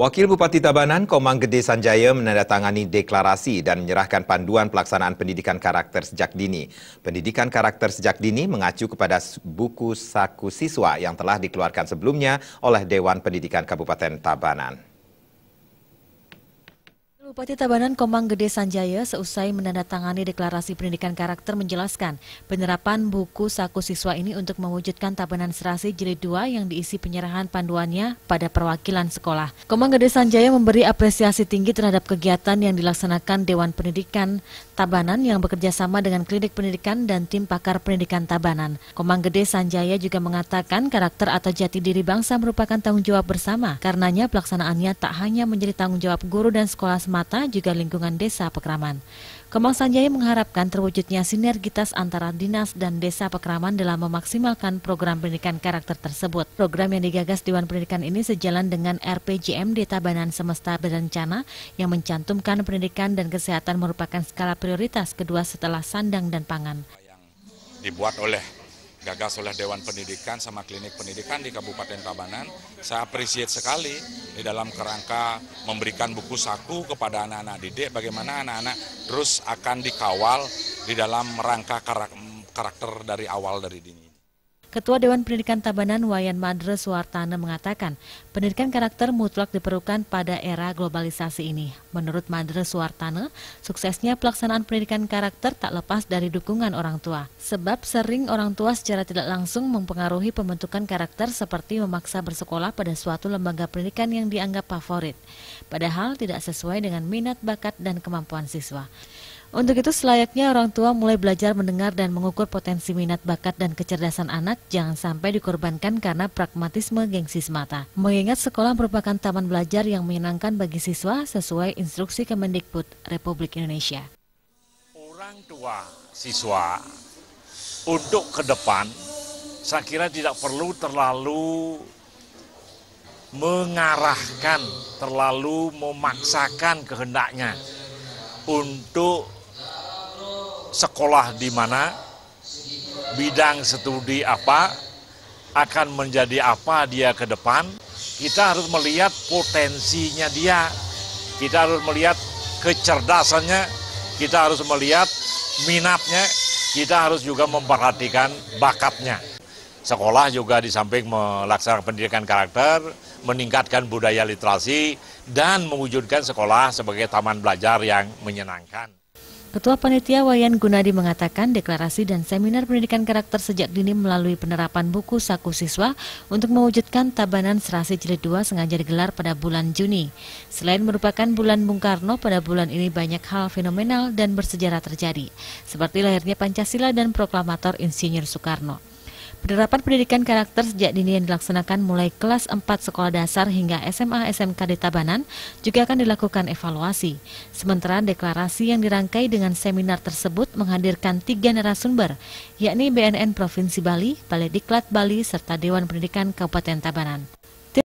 Wakil Bupati Tabanan, Komang Gede Sanjaya menandatangani deklarasi dan menyerahkan panduan pelaksanaan pendidikan karakter sejak dini. Pendidikan karakter sejak dini mengacu kepada buku saku siswa yang telah dikeluarkan sebelumnya oleh Dewan Pendidikan Kabupaten Tabanan. Bupati Tabanan Komang Gede Sanjaya seusai menandatangani deklarasi pendidikan karakter menjelaskan penerapan buku saku siswa ini untuk mewujudkan Tabanan Serasi Jilid 2 yang diisi penyerahan panduannya pada perwakilan sekolah. Komang Gede Sanjaya memberi apresiasi tinggi terhadap kegiatan yang dilaksanakan Dewan Pendidikan Tabanan yang bekerja sama dengan klinik pendidikan dan tim pakar pendidikan Tabanan. Komang Gede Sanjaya juga mengatakan karakter atau jati diri bangsa merupakan tanggung jawab bersama. Karenanya pelaksanaannya tak hanya menjadi tanggung jawab guru dan sekolah semata, juga lingkungan desa Pekraman. Komang Sanjaya mengharapkan terwujudnya sinergitas antara dinas dan desa Pekraman dalam memaksimalkan program pendidikan karakter tersebut. Program yang digagas Dewan Pendidikan ini sejalan dengan RPJMD Tabanan Semesta Berencana yang mencantumkan pendidikan dan kesehatan merupakan skala prioritas prioritas kedua setelah sandang dan pangan. Yang Dibuat oleh gagas oleh Dewan Pendidikan sama klinik pendidikan di Kabupaten Tabanan. Saya appreciate sekali di dalam kerangka memberikan buku saku kepada anak-anak didik bagaimana anak-anak terus akan dikawal di dalam rangka karakter dari awal dari dini. Ketua Dewan Pendidikan Tabanan Wayan Madre Suartana mengatakan, pendidikan karakter mutlak diperlukan pada era globalisasi ini. Menurut Madre Suartana, suksesnya pelaksanaan pendidikan karakter tak lepas dari dukungan orang tua. Sebab sering orang tua secara tidak langsung mempengaruhi pembentukan karakter seperti memaksa bersekolah pada suatu lembaga pendidikan yang dianggap favorit. Padahal tidak sesuai dengan minat, bakat, dan kemampuan siswa. Untuk itu selayaknya orang tua mulai belajar mendengar dan mengukur potensi minat bakat dan kecerdasan anak jangan sampai dikorbankan karena pragmatisme gengsi semata. Mengingat sekolah merupakan taman belajar yang menyenangkan bagi siswa sesuai instruksi Kemendikbud Republik Indonesia. Orang tua siswa untuk ke depan saya kira tidak perlu terlalu mengarahkan, terlalu memaksakan kehendaknya untuk sekolah di mana, bidang studi apa, akan menjadi apa dia ke depan, kita harus melihat potensinya dia, kita harus melihat kecerdasannya, kita harus melihat minatnya, kita harus juga memperhatikan bakatnya. Sekolah juga di samping melaksanakan pendidikan karakter, meningkatkan budaya literasi, dan mewujudkan sekolah sebagai taman belajar yang menyenangkan. Ketua Panitia Wayan Gunadi mengatakan deklarasi dan seminar pendidikan karakter sejak dini melalui penerapan buku saku siswa untuk mewujudkan Tabanan Serasi Jilid 2 sengaja digelar pada bulan Juni. Selain merupakan bulan Bung Karno, pada bulan ini banyak hal fenomenal dan bersejarah terjadi, seperti lahirnya Pancasila dan proklamator Insinyur Soekarno. Penerapan pendidikan karakter sejak dini yang dilaksanakan mulai kelas 4 sekolah dasar hingga SMA SMK di Tabanan juga akan dilakukan evaluasi. Sementara deklarasi yang dirangkai dengan seminar tersebut menghadirkan tiga narasumber, yakni BNN Provinsi Bali, Balai Diklat Bali, serta Dewan Pendidikan Kabupaten Tabanan.